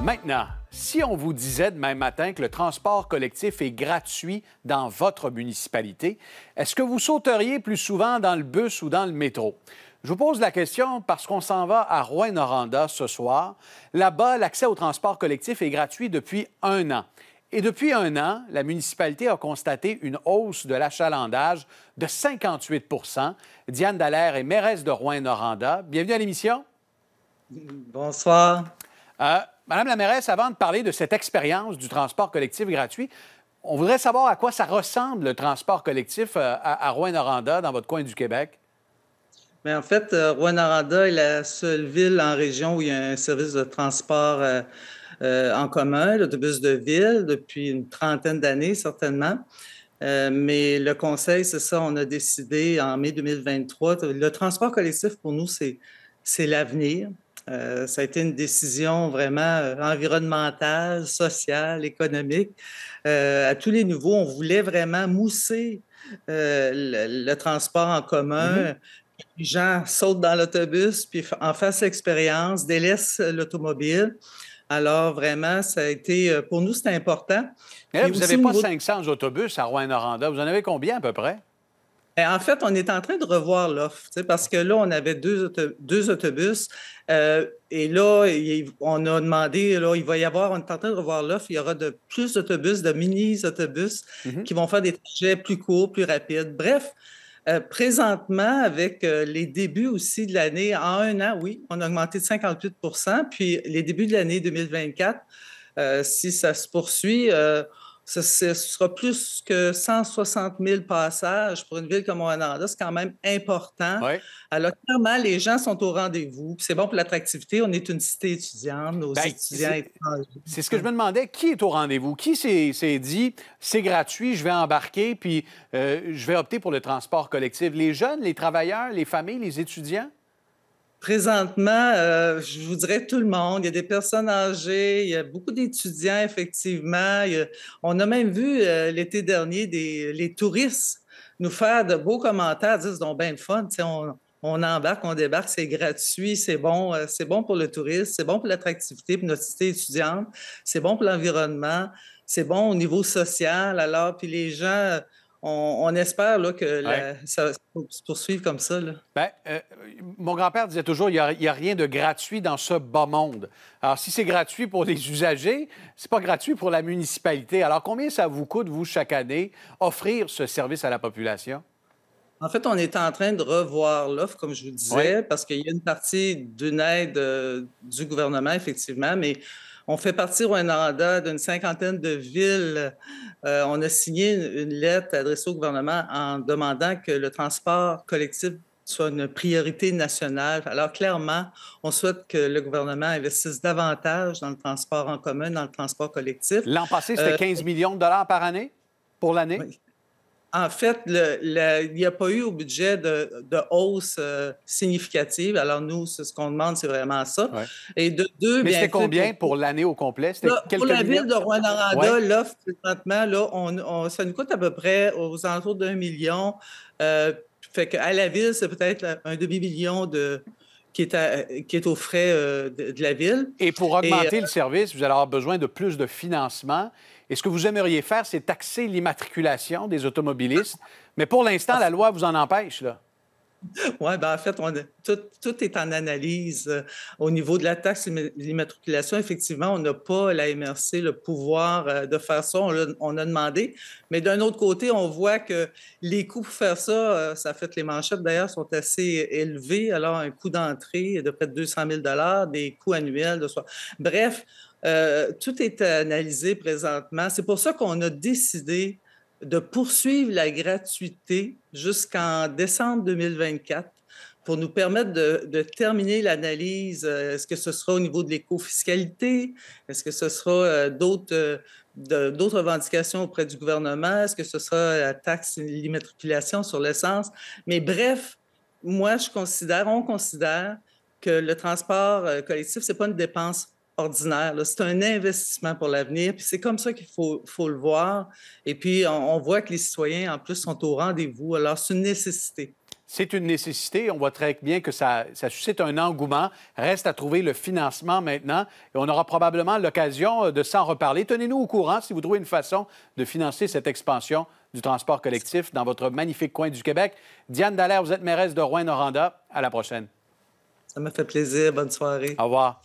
Maintenant, si on vous disait demain matin que le transport collectif est gratuit dans votre municipalité, est-ce que vous sauteriez plus souvent dans le bus ou dans le métro? Je vous pose la question parce qu'on s'en va à Rouen-Noranda ce soir. Là-bas, l'accès au transport collectif est gratuit depuis un an. Et depuis un an, la municipalité a constaté une hausse de l'achalandage de 58 Diane Dallaire est mairesse de Rouen-Noranda. Bienvenue à l'émission. Bonsoir. Euh, Madame la mairesse, avant de parler de cette expérience du transport collectif gratuit, on voudrait savoir à quoi ça ressemble le transport collectif euh, à, Rouen-Noranda, dans votre coin du Québec. Mais en fait, euh, Rouen-Noranda est la seule ville en région où il y a un service de transport euh, en commun, l'autobus de ville, depuis une trentaine d'années certainement. mais le conseil, c'est ça, on a décidé en mai 2023. Le transport collectif, pour nous, c'est l'avenir. Euh, ça a été une décision vraiment euh, environnementale, sociale, économique. Euh, à tous les niveaux, on voulait vraiment mousser le, transport en commun. Mm-hmm. Les gens sautent dans l'autobus, puis en fassent l'expérience, délaissent l'automobile. Alors, vraiment, ça a été, pour nous, c'était important. vous n'avez pas 500 autobus à Rouen-Noranda. Vous en avez combien à peu près? Ben, en fait, on est en train de revoir l'offre, parce que là, on avait deux, deux autobus. Euh, et là, on a demandé, là, il va y avoir, on est en train de revoir l'offre, il y aura de plus d'autobus, de mini-autobus mm-hmm. qui vont faire des trajets plus courts, plus rapides. Bref, euh, présentement, avec euh, les débuts aussi de l'année, en un an, oui, on a augmenté de 58 puis les débuts de l'année 2024, si ça se poursuit, ce, sera plus que 160 000 passages pour une ville comme Rwanda. C'est quand même important. Alors, clairement, les gens sont au rendez-vous. C'est bon pour l'attractivité. On est une cité étudiante. Nos ben, étudiants C'est ce que je me demandais. Qui est au rendez-vous? Qui s'est dit, c'est gratuit, je vais embarquer, puis euh, je vais opter pour le transport collectif? Les jeunes, les travailleurs, les familles, les étudiants? Présentement, euh, je vous dirais tout le monde. Il y a des personnes âgées, il y a beaucoup d'étudiants, effectivement. on a même vu euh, l'été dernier des, les touristes nous faire de beaux commentaires, disent c'est donc bien le fun. On, on, embarque, on débarque, c'est gratuit, c'est bon, euh, c'est bon pour le tourisme, c'est bon pour l'attractivité, pour notre cité étudiante, c'est bon pour l'environnement, c'est bon au niveau social. Alors, puis les gens on, espère là, que ça va se poursuivre comme ça. Ben, euh, mon grand-père disait toujours il n'y a, rien de gratuit dans ce bas monde. Alors, si c'est gratuit pour les usagers, c'est pas gratuit pour la municipalité. Alors, combien ça vous coûte, vous, chaque année, offrir ce service à la population? En fait, on est en train de revoir l'offre, comme je vous disais, parce qu'il y a une partie d'une aide euh, du gouvernement, effectivement, mais on fait partir Rwanda d'une cinquantaine de villes. Euh, on a signé une, lettre adressée au gouvernement en demandant que le transport collectif soit une priorité nationale. Alors clairement, on souhaite que le gouvernement investisse davantage dans le transport en commun, dans le transport collectif. L'an passé, c'était 15 euh, millions de dollars par année pour l'année. En fait, il n'y a pas eu au budget de, hausse euh, significative. Alors, nous, ce qu'on demande, c'est vraiment ça. Et de deux, Mais c'était combien pour, l'année au complet? pour la ville de Rwanda, l'offre, présentement, là, on, ça nous coûte à peu près aux alentours d'un million. Euh, fait fait qu'à la ville, c'est peut-être un demi-million de, qui est, euh, aux frais euh, de, la ville. Et pour augmenter euh, le service, vous allez avoir besoin de plus de financement. Et ce que vous aimeriez faire, c'est taxer l'immatriculation des automobilistes. Mais pour l'instant, la loi vous en empêche, là. Oui, ben en fait, on tout, tout, est en analyse. Euh, au niveau de la taxe d'immatriculation, effectivement, on n'a pas, la MRC, le pouvoir euh, de faire ça. On, a, demandé. Mais d'un autre côté, on voit que les coûts pour faire ça, euh, ça fait les manchettes d'ailleurs, sont assez élevés. Alors, un coût d'entrée de près de 200 000 des coûts annuels de soi. Bref, tout est analysé présentement. C'est pour ça qu'on a décidé de poursuivre la gratuité jusqu'en décembre 2024 pour nous permettre de, terminer l'analyse. Euh, est-ce que ce sera au niveau de l'écofiscalité? Est-ce que ce sera euh, d'autres euh, d'autres revendications auprès du gouvernement? Est-ce que ce sera la taxe l'immatriculation sur l'essence? Mais bref, moi, je considère, on considère que le transport collectif, ce n'est pas une dépense ordinaire. C'est un investissement pour l'avenir. Puis c'est comme ça qu'il faut, le voir. Et puis, on, voit que les citoyens, en plus, sont au rendez-vous. Alors, c'est une nécessité. C'est une nécessité. On voit très bien que ça, ça, suscite un engouement. Reste à trouver le financement maintenant. Et on aura probablement l'occasion euh, de s'en reparler. Tenez-nous au courant si vous trouvez une façon de financer cette expansion du transport collectif dans votre magnifique coin du Québec. Diane Dallaire, vous êtes mairesse de Rouen-Noranda. À la prochaine. Ça m'a fait plaisir. Bonne soirée. Au revoir.